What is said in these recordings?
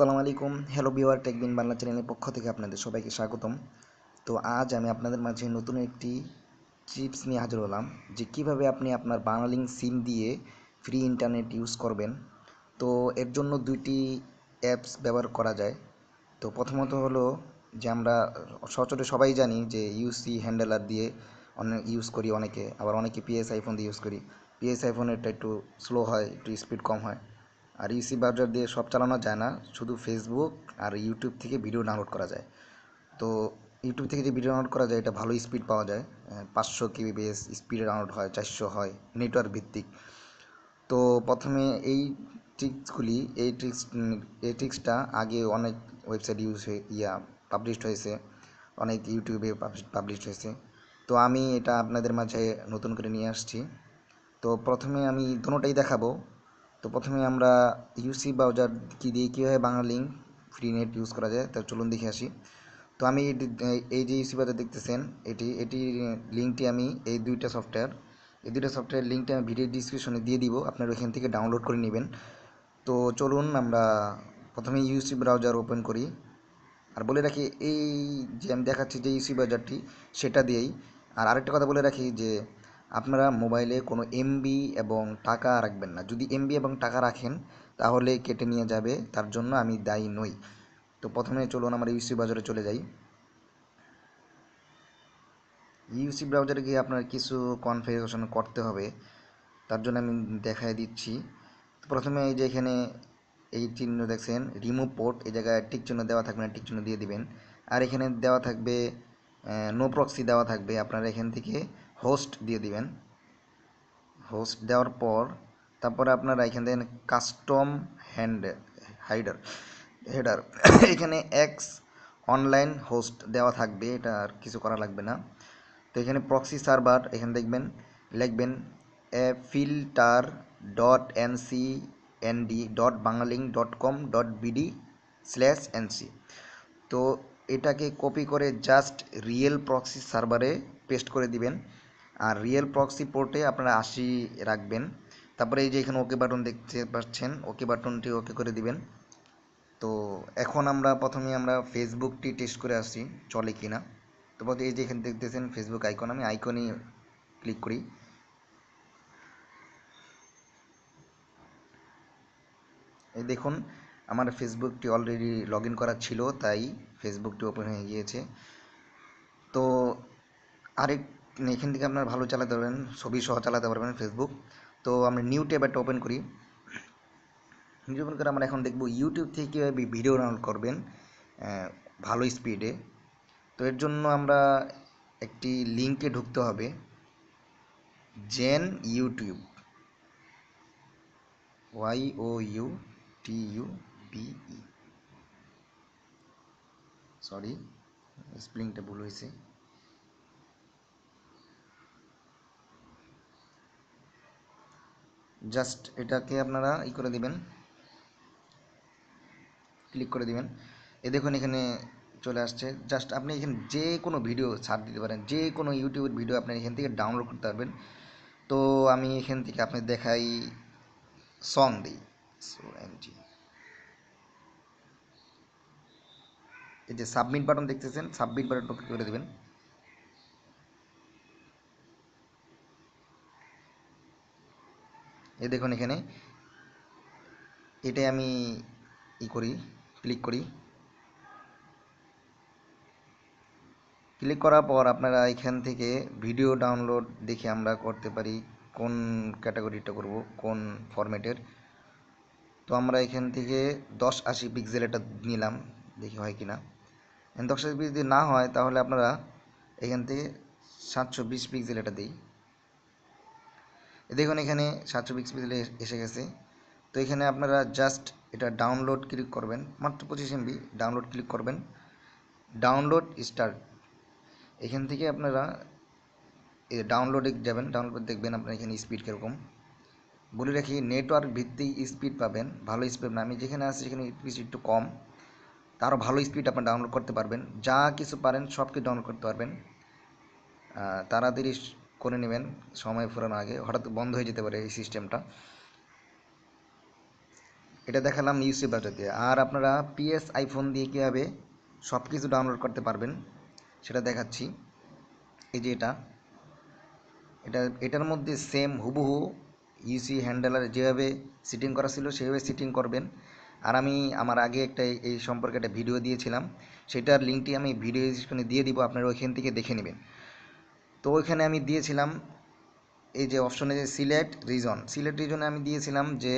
আসসালামু আলাইকুম hello beware টেকবিন Bangla চ্যানেলের পক্ষ থেকে আপনাদের সবাইকে স্বাগতম তো আজ আমি আপনাদের মাঝে নতুন একটি টিপস নিয়ে হাজির হলাম যে কিভাবে আপনি আপনার বাংলালিং সিম দিয়ে ফ্রি ইন্টারনেট ইউজ করবেন তো এর জন্য দুইটি অ্যাপস ব্যবহার করা যায় তো প্রথমত হলো যে আমরা সচরে সবাই জানি যে ইউসি হ্যান্ডেলার দিয়ে অনেক ইউজ করি অনেকে আবার অনেকে পিএসআই আইফোন দিয়ে ইউজ করি পিএস আইফোনেরটা একটু স্লো হয় একটু স্পিড কম হয় আর ইউসি e ব্রাউজার দিয়ে সব চালানো যায় না শুধু ফেসবুক আর ইউটিউব থেকে ভিডিও ডাউনলোড করা যায় তো ইউটিউব থেকে যে ভিডিও ডাউনলোড করা যায় এটা ভালো স্পিড পাওয়া যায় পাঁচশো কিবিএস স্পিডে ডাউনলোড হয় চারশো হয় নেটওয়ার্ক ভিত্তিক তো প্রথমে এই ট্রিক্সগুলি এই ট্রিক্স এই ট্রিক্সটা আগে অনেক ওয়েবসাইট ইউজ হয়ে ইয়া পাবলিশড হয়েছে অনেক ইউটিউবে পাবলিশড হয়েছে তো আমি এটা আপনাদের মাঝে নতুন করে নিয়ে আসছি তো প্রথমে আমি দুটোটাই দেখাবো তো প্রথমে আমরা ইউসি ব্রাউজার কি দিয়ে কীভাবে Banglalink free net use করা যায় তা চলুন দেখে আসি তো আমি এই যে ইউসি ব্রাউজার দেখতেছেন এটি এটি লিঙ্কটি আমি এই দুইটা সফটওয়্যার এই দুটো সফটওয়্যার লিঙ্কটি আমি ভিডিও ডিসক্রিপশনে দিয়ে দিব আপনারা ওইখান থেকে ডাউনলোড করে নেবেন তো চলুন আমরা প্রথমে ইউসি ব্রাউজার ওপেন করি আর বলে রাখি এই যে আমি দেখাচ্ছি যে ইউসি ব্রাউজারটি সেটা দিয়েই আর আরেকটা কথা বলে রাখি যে আপনারা মোবাইলে কোনো এমবি এবং টাকা রাখবেন না যদি এমবি এবং টাকা রাখেন তাহলে কেটে নিয়ে যাবে তার জন্য আমি দায়ী নই তো প্রথমে চলুন আমরা ইউসি বাজারে চলে যাই ইউসি ব্রাউজারে গিয়ে আপনার কিছু কনফিগারেশন করতে হবে তার জন্য আমি দেখায় দিচ্ছি প্রথমে এই যে এখানে এই চিহ্ন দেখছেন রিমুভ পোর্ট এই জায়গায় টিক চিহ্ন দেওয়া থাকবে না টিক চিহ্ন দিয়ে দিবেন আর এখানে দেওয়া থাকবে নো প্রক্সি দেওয়া থাকবে আপনারা এখান থেকে হোস্ট দিয়ে দিবেন হোস্ট দেওয়ার পর তারপরে আপনারা এখান থেকে কাস্টম হ্যান্ড হাইডার হেডার এখানে এক্স অনলাইন হোস্ট দেওয়া থাকবে এটা আর কিছু করা লাগবে না তো এখানে প্রক্সি সার্ভার এখানে দেখবেন লিখবেন a filter dot N C N D dot Banglalink dot com dot BD slash N C তো এটাকে কপি করে জাস্ট রিয়েল প্রক্সি সার্ভারে পেস্ট করে দিবেন আর রিয়েল প্রক্সি পোর্টে আপনারা আশি রাখবেন তারপরে এই যে এখানে ওকে বাটন দেখতে পাচ্ছেন ওকে বাটনটি ওকে করে দিবেন তো এখন আমরা প্রথমে আমরা ফেসবুকটি টেস্ট করে আসি চলে কি না তো এই যে এখানে দেখতেছেন ফেসবুক আইকন আমি আইকনই ক্লিক করি এই দেখুন আমার ফেসবুকটি অলরেডি লগ ইন করা ছিল তাই ফেসবুকটি ওপেন হয়ে গিয়েছে তো আরেক এখান থেকে আপনার ভালো চালাতে পারবেন ছবি সহ চালাতে পারবেন ফেসবুক তো আমরা নিউ ট্যাব একটা ওপেন করি নিউ ওপেন করে আমরা এখন দেখব ইউটিউব থেকে কীভাবে ভিডিও ডাউনলোড করবেন ভালো স্পিডে তো এর জন্য আমরা একটি লিঙ্কে ঢুকতে হবে জেন YouTube Y O U T U B E sorry স্পেলিংটা ভুল হয়েছে জাস্ট এটাকে আপনারা ই করে দিবেন ক্লিক করে দিবেন এ দেখুন এখানে চলে আসছে জাস্ট আপনি এখানে যে কোনো ভিডিও ছাড় দিতে পারেন যে কোনো ইউটিউবের ভিডিও আপনি এখান থেকে ডাউনলোড করতে পারবেন তো আমি এখান থেকে আপনি দেখাই সং দিই জি এই যে সাবমিট বাটন দেখতেছেন সাবমিট বাটনটা করে দেবেন এ দেখুন এখানে এটাই আমি ই করি ক্লিক করি ক্লিক করার পর আপনারা এখান থেকে ভিডিও ডাউনলোড দেখে আমরা করতে পারি কোন ক্যাটাগরিটা করব কোন ফরম্যাটের তো আমরা এখান থেকে দশ আশি পিক্সেল এটা নিলাম দেখি হয় কি না দশ আশি যদি না হয় তাহলে আপনারা এখান থেকে সাতশো বিশ পিক্সেল এটা দিই দেখুন এখানে সাতশো পিক্সেলে এসে গেছে তো এখানে আপনারা জাস্ট এটা ডাউনলোড ক্লিক করবেন মাত্র পঁচিশ এমবি ডাউনলোড ক্লিক করবেন ডাউনলোড স্টার্ট এখান থেকে আপনারা ডাউনলোডে যাবেন ডাউনলোড দেখবেন আপনার এখানে স্পিড কীরকম বলে রাখি নেটওয়ার্ক ভিত্তিক স্পিড পাবেন ভালো স্পিড না আমি যেখানে আছি সেখানে স্পিড একটু কম তারও ভালো স্পিড আপনার ডাউনলোড করতে পারবেন যা কিছু পারেন সব কিছু ডাউনলোড করতে পারবেন তাড়াতাড়ি করে নেবেন সময় ফুরানো আগে হঠাৎ বন্ধ হয়ে যেতে পারে এই সিস্টেমটা এটা দেখালাম ইউসি ব্রাউজার দিয়ে আর আপনারা পিএস আইফোন দিয়ে কীভাবে সব কিছু ডাউনলোড করতে পারবেন সেটা দেখাচ্ছি এই যে এটা এটা এটার মধ্যে সেম হুবহু ইউসি হ্যান্ডেলার যেভাবে সিটিং করা ছিল সেভাবে সিটিং করবেন আর আমি আমার আগে একটা এই সম্পর্কে একটা ভিডিও দিয়েছিলাম সেটার লিঙ্কটি আমি ভিডিও ডিসক্রিপশনে দিয়ে দিব আপনারা ওইখান থেকে দেখে নেবেন তো ওইখানে আমি দিয়েছিলাম এই যে অপশনে যে সিলেট রিজন সিলেট রিজনে আমি দিয়েছিলাম যে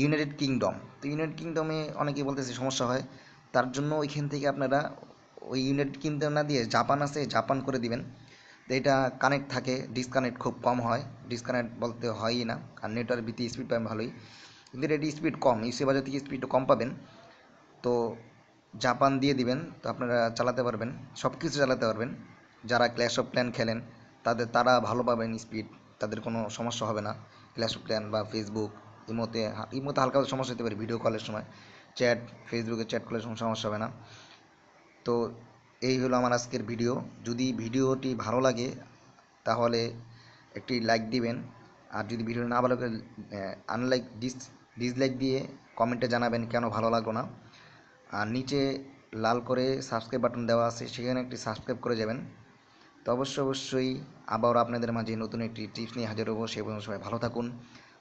ইউনাইটেড কিংডম তো ইউনাইটেড কিংডমে অনেকেই বলতেছে সমস্যা হয় তার জন্য ওইখান থেকে আপনারা ওই ইউনাইটেড কিংডম না দিয়ে জাপান আছে জাপান করে দিবেন তো এটা কানেক্ট থাকে ডিসকানেক্ট খুব কম হয় ডিসকানেক্ট বলতে হয়ই না আর নেটওয়ার্ক ভিত্তি স্পিড পাবেন ভালোই কিন্তু এটি স্পিড কম ইউসি বাজার থেকে স্পিডটা কম পাবেন তো জাপান দিয়ে দিবেন তো আপনারা চালাতে পারবেন সব কিছু চালাতে পারবেন যারা ক্ল্যাশ অফ প্ল্যান খেলেন তাদের তারা ভালো পাবেন স্পিড তাদের কোনো সমস্যা হবে না ক্ল্যাশ প্ল্যান বা ফেসবুক ইমোতে ইমোতে হালকা সমস্যা হতে পারে ভিডিও কলের সময় চ্যাট ফেসবুকে চ্যাট করলে কোনো সমস্যা হবে না তো এই হলো আমার আজকের ভিডিও যদি ভিডিওটি ভালো লাগে তাহলে একটি লাইক দিবেন আর যদি ভিডিও না ভালো লাগে আনলাইক ডিস ডিসলাইক দিয়ে কমেন্টে জানাবেন কেন ভালো লাগলো না আর নিচে লাল করে সাবস্ক্রাইব বাটন দেওয়া আছে সেখানে একটি সাবস্ক্রাইব করে যাবেন তো অবশ্যই অবশ্যই আবার আপনাদের মাঝে নতুন একটি টিপস নিয়ে হাজির হবো সে পর্যন্ত সবাই ভালো থাকুন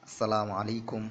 আসসালামু আলাইকুম